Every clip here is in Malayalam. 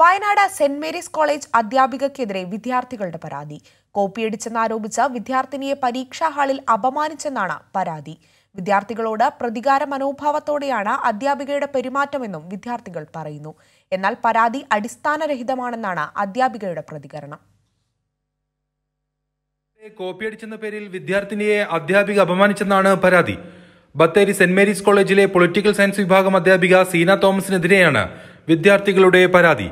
വയനാട് സെന്റ് മേരീസ് കോളേജ് അധ്യാപികക്കെതിരെ വിദ്യാർത്ഥികളുടെ പരാതി കോപ്പിയടിച്ചെന്നാരോപിച്ച് വിദ്യാർത്ഥിനിയെ പരീക്ഷാ ഹാളിൽ അപമാനിച്ചെന്നാണ് പരാതി വിദ്യാർത്ഥികളോട് പ്രതികാര മനോഭാവത്തോടെയാണ് അധ്യാപികയുടെ പെരുമാറ്റമെന്നും വിദ്യാർത്ഥികൾ പറയുന്നു എന്നാൽ പരാതി അടിസ്ഥാനരഹിതമാണെന്നാണ് അധ്യാപികയുടെ പ്രതികരണം കോപ്പിയടിച്ചെന്ന പേരിൽ വിദ്യാർത്ഥിനിയെ അധ്യാപിക അപമാനിച്ചെന്നാണ് പരാതി ബത്തേരി സെന്റ് മേരീസ് കോളേജിലെ പൊളിറ്റിക്കൽ സയൻസ് വിഭാഗം അധ്യാപിക സീന തോമസിനെതിരെയാണ് വിദ്യാർത്ഥികളുടെ പരാതി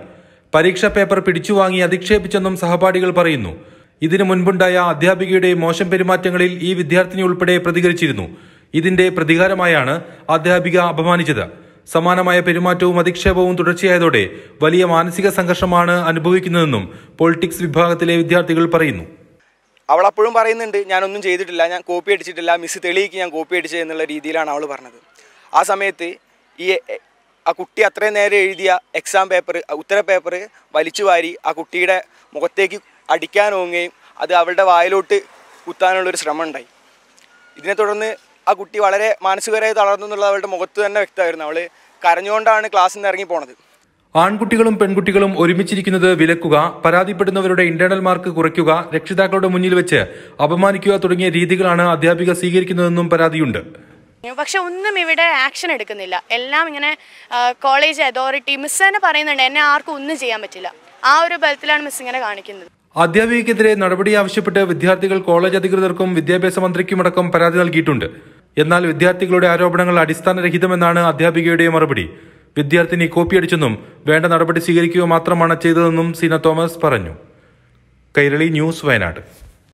പരീക്ഷാ പേപ്പർ പിടിച്ചുവാങ്ങി അധിക്ഷേപിച്ചെന്നും സഹപാഠികൾ പറയുന്നു ഇതിനു മുൻപുണ്ടായ അധ്യാപികയുടെ മോശം പെരുമാറ്റങ്ങളിൽ ഈ വിദ്യാർത്ഥിനി ഉൾപ്പെടെ പ്രതികരിച്ചിരുന്നു ഇതിന്റെ പ്രതികാരമായാണ് അധ്യാപിക അപമാനിച്ചത് സമാനമായ പെരുമാറ്റവും അധിക്ഷേപവും തുടർച്ചയായതോടെ വലിയ മാനസിക സംഘർഷമാണ് അനുഭവിക്കുന്നതെന്നും പൊളിറ്റിക്സ് വിഭാഗത്തിലെ വിദ്യാർത്ഥികൾ പറയുന്നു അവൾ അപ്പോഴും പറയുന്നുണ്ട് ഞാനൊന്നും ചെയ്തിട്ടില്ല ഞാൻ കോപ്പി അടിച്ചിട്ടില്ല മിസ് തെളിയിക്ക് ഞാൻ കോപ്പി അടിച്ചത് എന്നുള്ള രീതിയിലാണ് അവൾ പറഞ്ഞത് ആ സമയത്ത് ഈ ആ കുട്ടി അത്രയും നേരം എഴുതിയ എക്സാം പേപ്പർ ഉത്തര പേപ്പർ വലിച്ചു വാരി ആ കുട്ടിയുടെ മുഖത്തേക്ക് അടിക്കാൻ ഓങ്ങുകയും അത് അവളുടെ വായിലോട്ട് കുത്താനുള്ളൊരു ശ്രമം ഉണ്ടായി ഇതിനെ തുടർന്ന് ആ കുട്ടി വളരെ മാനസികമായി തളർന്നു എന്നുള്ളത് അവളുടെ മുഖത്ത് തന്നെ വ്യക്തമായിരുന്നു അവൾ കരഞ്ഞുകൊണ്ടാണ് ക്ലാസ്സിൽ നിന്ന് ഇറങ്ങി പോണത് ആൺകുട്ടികളും പെൺകുട്ടികളും ഒരുമിച്ചിരിക്കുന്നത് വിലക്കുക പരാതിപ്പെടുന്നവരുടെ ഇന്റേണൽ മാർക്ക് കുറയ്ക്കുക രക്ഷിതാക്കളുടെ മുന്നിൽ വെച്ച് അപമാനിക്കുക തുടങ്ങിയ രീതികളാണ് അധ്യാപിക സ്വീകരിക്കുന്നതെന്നും പരാതിയുണ്ട് പക്ഷെ ഒന്നും ഇവിടെ ആക്ഷൻ എടുക്കുന്നില്ല എല്ലാം ഇങ്ങനെ കോളേജ് അതോറിറ്റി മിസ് തന്നെ പറയുന്നുണ്ട് എന്നെ ആർക്കും ഒന്നും ചെയ്യാൻ പറ്റില്ല ആ ഒരു ബലത്തിലാണ് മിസ് ഇങ്ങനെ കാണിക്കുന്നത് അധ്യാപികക്കെതിരെ നടപടി ആവശ്യപ്പെട്ട് വിദ്യാർത്ഥികൾ കോളേജ് അധികൃതർക്കും വിദ്യാഭ്യാസ മന്ത്രിക്കും അടക്കം പരാതി നൽകിയിട്ടുണ്ട് എന്നാൽ വിദ്യാർത്ഥികളുടെ ആരോപണങ്ങൾ അടിസ്ഥാനരഹിതമെന്നാണ് അധ്യാപികയുടെ മറുപടി വിദ്യാർത്ഥിനി അടിച്ചെന്നും വേണ്ട നടപടി സ്വീകരിക്കുക മാത്രമാണ് ചെയ്തതെന്നും സീന തോമസ് പറഞ്ഞു കൈരളി ന്യൂസ് വയനാട്